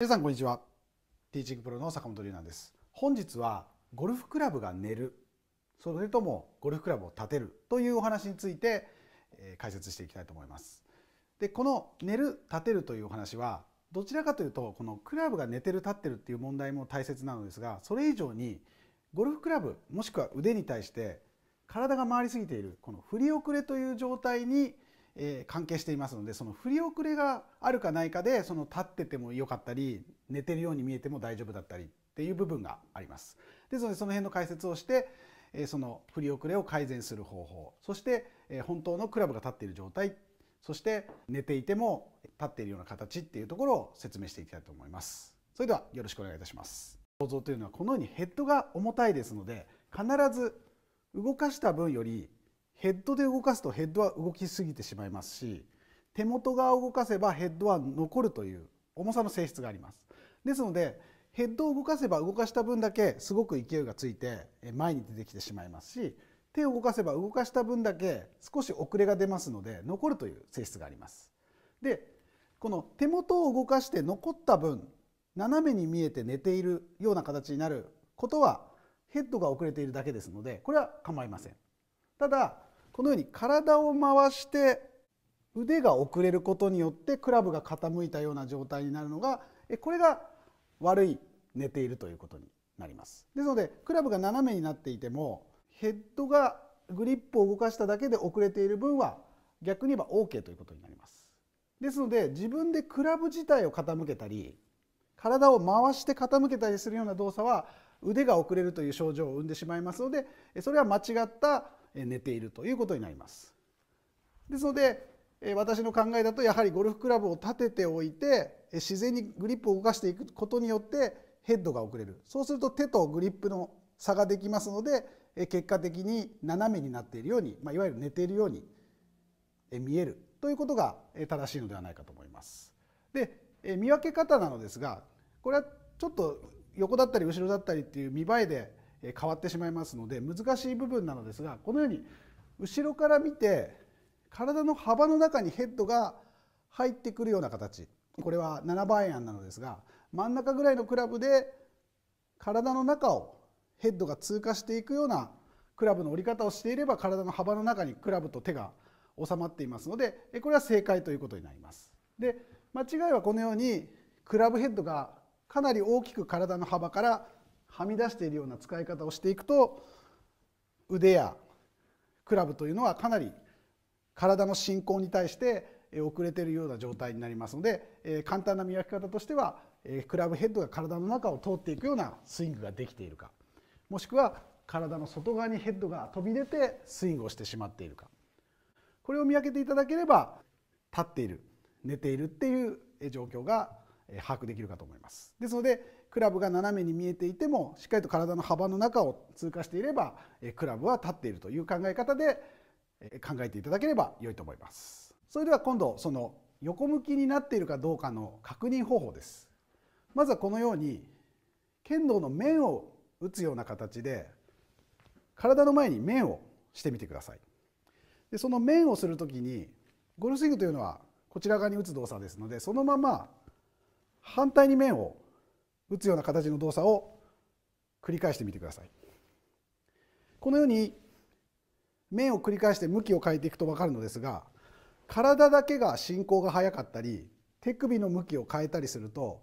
皆さんこんにちはティーチングプロの坂本龍南です本日はゴルフクラブが寝るそれともゴルフクラブを立てるというお話について、え解説していきたいと思いますでこの寝る立てるというお話はどちらかというとこのクラブが寝てる立ってるっていう問題も大切なのですがそれ以上にゴルフクラブもしくは腕に対して体が回りすぎているこの振り遅れという状態にえ関係していますのでその振り遅れがあるかないかでその立っててもよかったり寝てるように見えても大丈夫だったりっていう部分があります。ですのでその辺の解説をして、えその振り遅れを改善する方法そして、え本当のクラブが立っている状態そして寝ていても立っているような形っていうところを説明していきたいと思います。それではよろしくお願いいたします。構造というのはこのようにヘッドが重たいですので必ず動かした分よりヘッドで動かすとヘッドは動きすぎてしまいますし手元側を動かせばヘッドは残るという重さの性質がありますですのでヘッドを動かせば動かした分だけすごく勢いがついて前に出てきてしまいますし手を動かせば動かした分だけ少し遅れが出ますので残るという性質があります。でこの手元を動かして残った分斜めに見えて寝ているような形になることはヘッドが遅れているだけですのでこれは構いません。ただこのように体を回して腕が遅れることによってクラブが傾いたような状態になるのがこれが悪い寝ているということになりますですのでクラブが斜めになっていてもヘッドがグリップを動かしただけで遅れている分は逆に言えば OK ということになりますですので自分でクラブ自体を傾けたり体を回して傾けたりするような動作は腕が遅れるという症状を生んでしまいますのでそれは間違った寝ているということになります。ですので私の考えだとやはりゴルフクラブを立てておいて自然にグリップを動かしていくことによってヘッドが遅れるそうすると手とグリップの差ができますので結果的に斜めになっているように、まあ、いわゆる寝ているように見えるということが正しいのではないかと思います。で見分け方なのですがこれはちょっと横だったり後ろだったりっていう見栄えで変わってしまいますので難しい部分なのですがこのように後ろから見て体の幅の中にヘッドが入ってくるような形これは7番アンなのですが真ん中ぐらいのクラブで体の中をヘッドが通過していくようなクラブの折り方をしていれば体の幅の中にクラブと手が収まっていますのでこれは正解ということになります。で間違いはこのようにクラブヘッドがかなり大きく体の幅からはみ出しているような使い方をしていくと腕やクラブというのはかなり体の進行に対して遅れているような状態になりますので簡単な見分け方としてはクラブヘッドが体の中を通っていくようなスイングができているかもしくは体の外側にヘッドが飛び出てスイングをしてしまっているかこれを見分けていただければ立っている寝ているっていう状況が把握できるかと思います。ですのでクラブが斜めに見えていてもしっかりと体の幅の中を通過していればクラブは立っているという考え方で考えていただければ良いと思います。それでは今度その横向きになっているかどうかの確認方法です。まずはこのように剣道の面を打つような形で体の前に面をしてみてください。でその面をするときにゴルフスイングというのはこちら側に打つ動作ですのでそのまま反対に面を打つような形の動作を繰り返してみてくださいこのように面を繰り返して向きを変えていくと分かるのですが体だけが進行が速かったり手首の向きを変えたりすると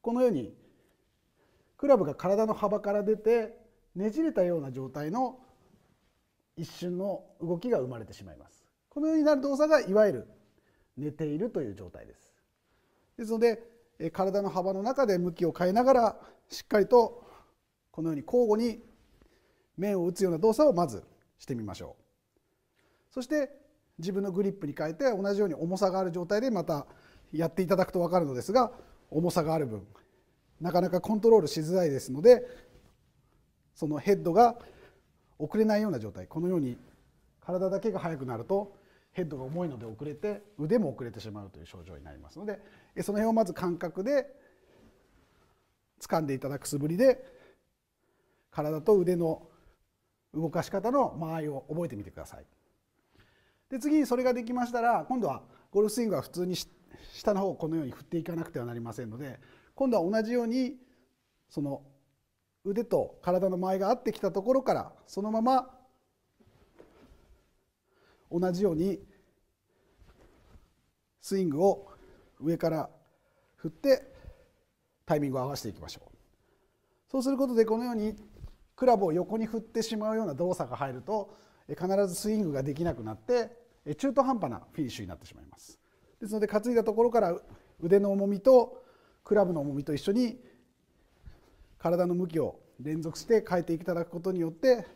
このようにクラブが体の幅から出てねじれたような状態の一瞬の動きが生まれてしまいますこのようになる動作がいわゆる寝ているという状態ですですので体の幅の中で向きを変えながらしっかりとこのように交互に面を打つような動作をまずしてみましょうそして自分のグリップに変えて同じように重さがある状態でまたやっていただくと分かるのですが重さがある分なかなかコントロールしづらいですのでそのヘッドが遅れないような状態このように体だけが速くなるとヘッドが重いので遅れて腕も遅れてしまうという症状になりますのでその辺をまず感覚で掴んでいただく素振りで体と腕の動かし方の間合いを覚えてみてください。で次にそれができましたら今度はゴルフスイングは普通に下の方をこのように振っていかなくてはなりませんので今度は同じようにその腕と体の間合いが合ってきたところからそのまま同じようにスイングを上から振ってタイミングを合わせていきましょうそうすることでこのようにクラブを横に振ってしまうような動作が入ると必ずスイングができなくなって中途半端なフィニッシュになってしまいますですので担いだところから腕の重みとクラブの重みと一緒に体の向きを連続して変えていただくことによって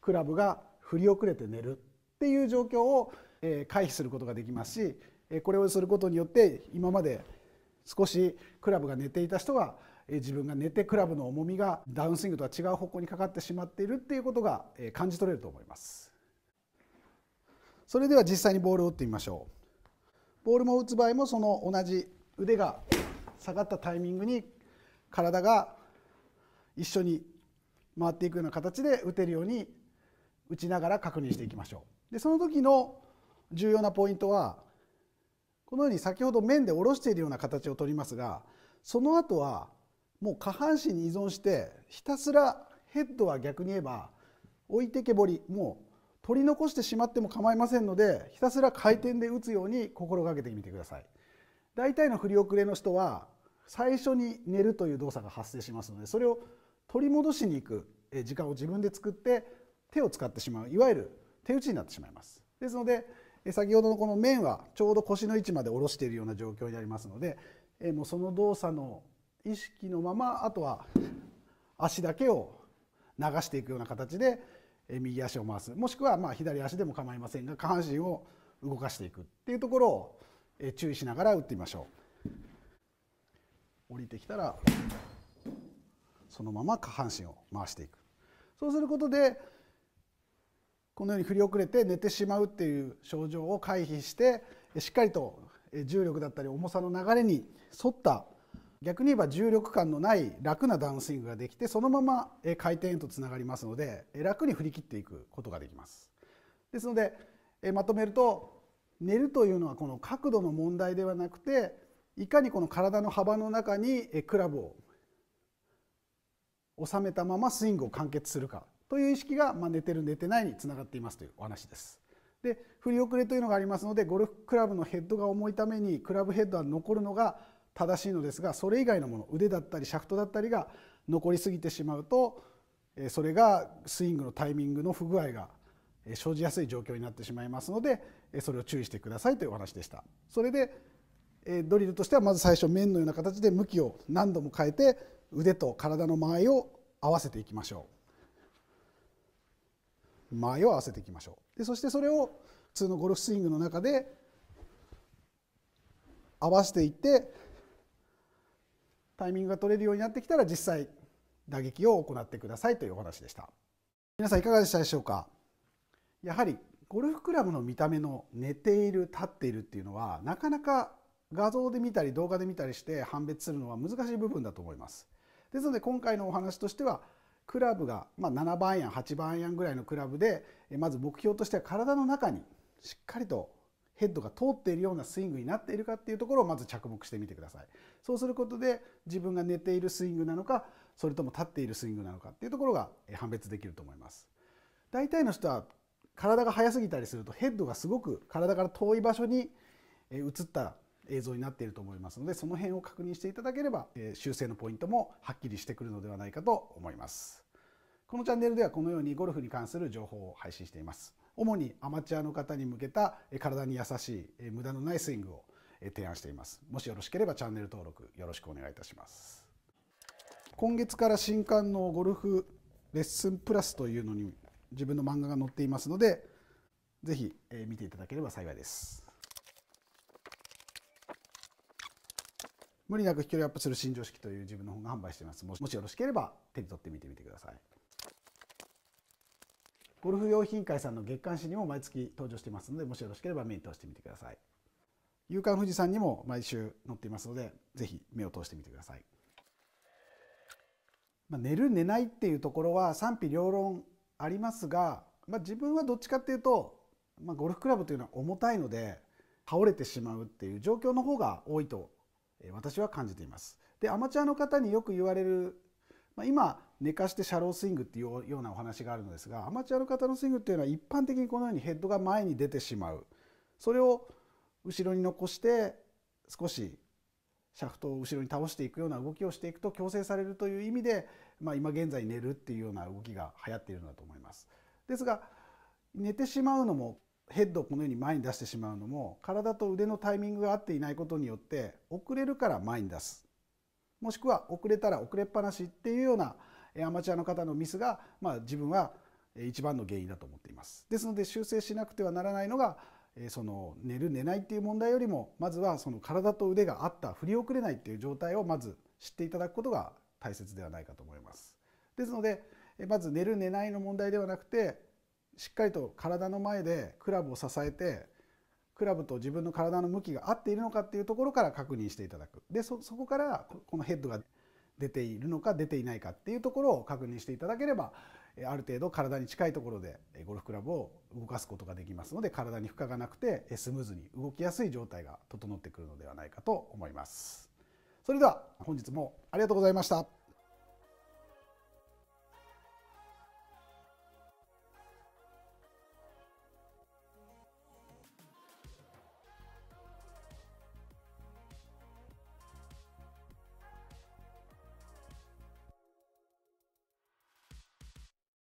クラブが振り遅れて寝るっていう状況を回避することができますしこれをすることによって今まで少しクラブが寝ていた人が自分が寝てクラブの重みがダウンスイングとは違う方向にかかってしまっているっていうことが感じ取れると思いますそれでは実際にボールを打ってみましょうボールも打つ場合もその同じ腕が下がったタイミングに体が一緒に回っていくような形で打てるように打ちながら確認していきましょうでその時の重要なポイントはこのように先ほど面で下ろしているような形をとりますがその後はもう下半身に依存してひたすらヘッドは逆に言えば置いてけぼりもう取り残してしまっても構いませんのでひたすら回転で打つように心がけてみてください大体の振り遅れの人は最初に寝るという動作が発生しますのでそれを取り戻しに行く時間を自分で作って手を使ってしまういわゆる手打ちになってしまいますですので先ほどのこの面はちょうど腰の位置まで下ろしているような状況になりますのでもうその動作の意識のままあとは足だけを流していくような形で右足を回すもしくはま左足でも構いませんが下半身を動かしていくっていうところを注意しながら打ってみましょう降りてきたらそのまま下半身を回していくそうすることでこのように振り遅れて寝てしまうっていう症状を回避してしっかりと重力だったり重さの流れに沿った逆に言えば重力感のない楽なダウンスイングができてそのまま回転へとつながりますので楽に振り切っていくことができます。ですのでまとめると寝るというのはこの角度の問題ではなくていかにこの体の幅の中にクラブを収めたままスイングを完結するかという意識が、まあ、寝てる寝てないにつながっていますというお話です。で振り遅れというのがありますのでゴルフクラブのヘッドが重いためにクラブヘッドは残るのが正しいのですがそれ以外のもの腕だったりシャフトだったりが残りすぎてしまうとそれがスイングのタイミングの不具合が生じやすい状況になってしまいますのでそれを注意してくださいというお話でした。それでドリルとしてはまず最初面のような形で向きを何度も変えて腕と体の間合いを合わせていきましょう。間を合わせていきましょうでそしてそれを普通のゴルフスイングの中で合わせていってタイミングが取れるようになってきたら実際打撃を行ってくださいというお話でした皆さんいかがでしたでしょうかやはりゴルフクラブの見た目の寝ている立っているっていうのはなかなか画像で見たり動画で見たりして判別するのは難しい部分だと思いますですので今回のお話としてはクラブが、まあ、7番アイアン8番アイアンぐらいのクラブでまず目標としては体の中にしっかりとヘッドが通っているようなスイングになっているかっていうところをまず着目してみてくださいそうすることで自分が寝ているスイングなのかそれとも立っているスイングなのかっていうところが判別できると思います大体の人は体が速すぎたりするとヘッドがすごく体から遠い場所に移った映像になっていると思いますのでその辺を確認していただければ修正のポイントもはっきりしてくるのではないかと思います。このチャンネルではこのようにゴルフに関する情報を配信しています。主にアマチュアの方に向けた体に優しい無駄のないスイングを提案しています。もしよろしければチャンネル登録よろしくお願いいたします。今月から新刊のゴルフレッスンプラスというのに自分の漫画が載っていますので、ぜひ見ていただければ幸いです。無理なく飛距離アップする新常識という自分の本が販売していますもしよろしければ手に取ってみてみてくださいゴルフ用品会さんの月刊誌にも毎月登場していますのでもしよろしければ目に通してみてください夕刊富士山にも毎週載っていますのでぜひ目を通してみてください、まあ、寝る寝ないっていうところは賛否両論ありますが、まあ、自分はどっちかっていうと、まあ、ゴルフクラブというのは重たいので倒れてしまうっていう状況の方が多いと私は感じています。でアマチュアの方によく言われる、まあ、今寝かしてシャロースイングっていうようなお話があるのですがアマチュアの方のスイングっていうのは一般的にこのようにヘッドが前に出てしまうそれを後ろに残して少しシャフトを後ろに倒していくような動きをしていくと強制されるという意味で、まあ、今現在寝るっていうような動きが流行っているんだと思います。ですが寝てしまうのもヘッドをこのように前に出してしまうのも体と腕のタイミングが合っていないことによって遅れるから前に出すもしくは遅れたら遅れっぱなしっていうようなアマチュアの方のミスが、まあ、自分は一番の原因だと思っていますですので修正しなくてはならないのがその寝る寝ないっていう問題よりもまずはその体と腕があった振り遅れないっていう状態をまず知っていただくことが大切ではないかと思いますですのでまず寝る寝ないの問題ではなくてしっかりと体の前でクラブを支えてクラブと自分の体の向きが合っているのかっていうところから確認していただくでそこからこのヘッドが出ているのか出ていないかっていうところを確認していただければある程度体に近いところでゴルフクラブを動かすことができますので体に負荷がなくてスムーズに動きやすい状態が整ってくるのではないかと思います。それでは本日もありがとうございました。